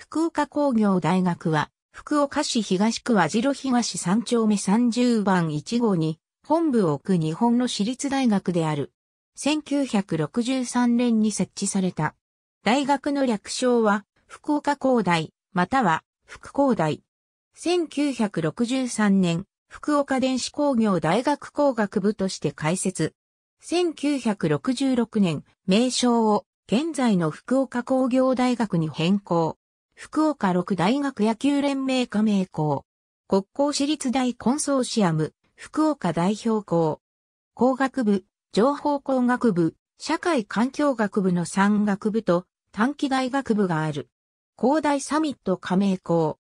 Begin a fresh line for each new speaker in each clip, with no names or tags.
福岡工業大学は、福岡市東区和白東3丁目30番1号に、本部を置く日本の私立大学である。1963年に設置された。大学の略称は、福岡工大、または、福工大。1963年、福岡電子工業大学工学部として開設。1966年、名称を現在の福岡工業大学に変更。福岡六大学野球連盟加盟校、国交私立大コンソーシアム、福岡代表校、工学部、情報工学部、社会環境学部の産学部と短期大学部がある。広大サミット加盟校。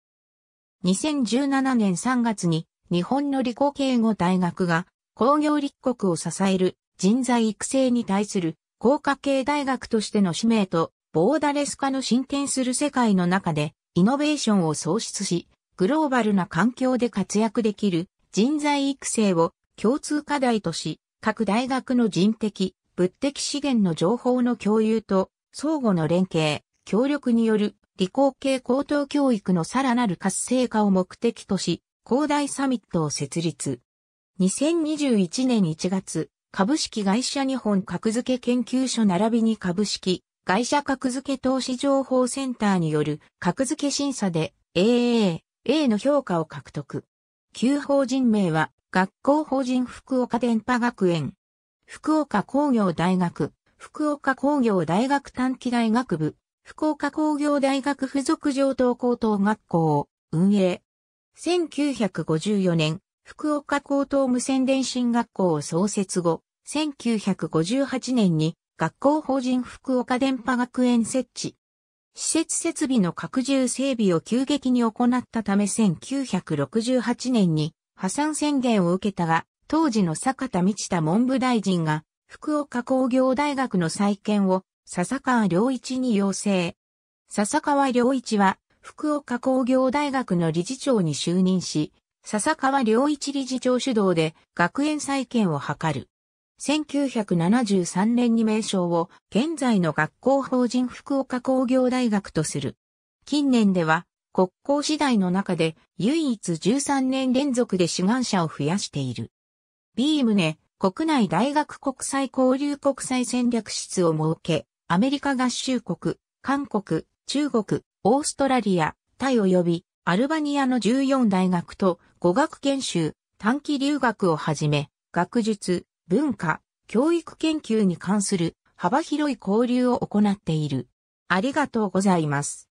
2017年3月に日本の理工系語大学が工業立国を支える人材育成に対する工科系大学としての使命とボーダレス化の進展する世界の中でイノベーションを創出し、グローバルな環境で活躍できる人材育成を共通課題とし、各大学の人的、物的資源の情報の共有と相互の連携、協力による理工系高等教育のさらなる活性化を目的とし、広大サミットを設立。2021年1月、株式会社日本格付け研究所並びに株式会社格付け投資情報センターによる格付け審査で AAA、A の評価を獲得。旧法人名は学校法人福岡電波学園、福岡工業大学、福岡工業大学短期大学部、福岡工業大学附属上等高等学校、を運営。1954年、福岡高等無線電信学校を創設後、1958年に学校法人福岡電波学園設置。施設設備の拡充整備を急激に行ったため1968年に破産宣言を受けたが、当時の坂田道田文部大臣が福岡工業大学の再建を笹川良一に要請。笹川良一は福岡工業大学の理事長に就任し、笹川良一理事長主導で学園再建を図る。1973年に名称を現在の学校法人福岡工業大学とする。近年では国交次第の中で唯一13年連続で志願者を増やしている。ビームネ国内大学国際交流国際戦略室を設け、アメリカ合衆国、韓国、中国、オーストラリア、タイ及びアルバニアの14大学と語学研修、短期留学をはじめ、学術、文化、教育研究に関する幅広い交流を行っている。ありがとうございます。